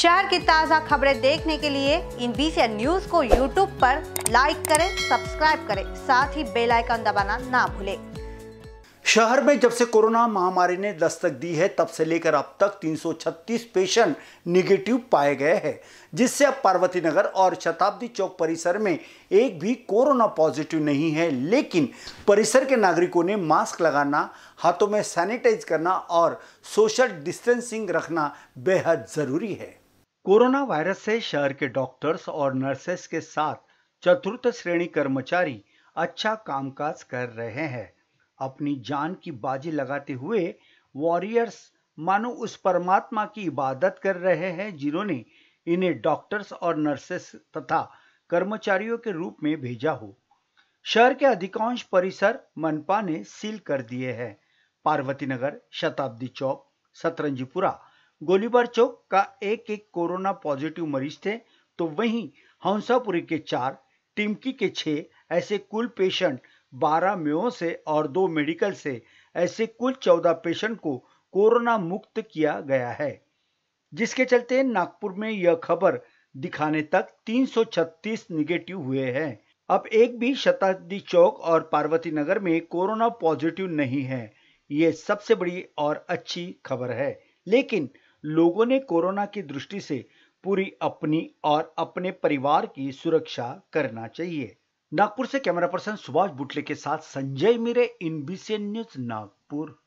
शहर की ताज़ा खबरें देखने के लिए इन बीसी न्यूज को यूट्यूब पर लाइक करें सब्सक्राइब करें साथ ही बेल आइकन दबाना ना भूलें शहर में जब से कोरोना महामारी ने दस्तक दी है तब से लेकर अब तक 336 पेशेंट निगेटिव पाए गए हैं जिससे अब पार्वती नगर और शताब्दी चौक परिसर में एक भी कोरोना पॉजिटिव नहीं है लेकिन परिसर के नागरिकों ने मास्क लगाना हाथों में सैनिटाइज करना और सोशल डिस्टेंसिंग रखना बेहद ज़रूरी है कोरोना वायरस से शहर के डॉक्टर्स और नर्सेस के साथ चतुर्थ श्रेणी कर्मचारी अच्छा कामकाज कर रहे हैं अपनी जान की बाजी लगाते हुए वॉरियर्स मानो उस परमात्मा की इबादत कर रहे हैं जिन्होंने इन्हें डॉक्टर्स और नर्सेस तथा कर्मचारियों के रूप में भेजा हो शहर के अधिकांश परिसर मनपा ने सील कर दिए हैं पार्वती नगर शताब्दी चौक सतरंजीपुरा गोलीबार चौक का एक एक कोरोना पॉजिटिव मरीज थे तो वहीं हंसापुरी के चार टिमकी के छह ऐसे कुल पेशेंट बारह मेयो से और दो मेडिकल से ऐसे कुल चौदह पेशेंट को कोरोना मुक्त किया गया है जिसके चलते नागपुर में यह खबर दिखाने तक 336 निगेटिव हुए हैं अब एक भी शताब्दी चौक और पार्वती नगर में कोरोना पॉजिटिव नहीं है ये सबसे बड़ी और अच्छी खबर है लेकिन लोगों ने कोरोना की दृष्टि से पूरी अपनी और अपने परिवार की सुरक्षा करना चाहिए नागपुर से कैमरा पर्सन सुभाष बुटले के साथ संजय मिरे इन न्यूज नागपुर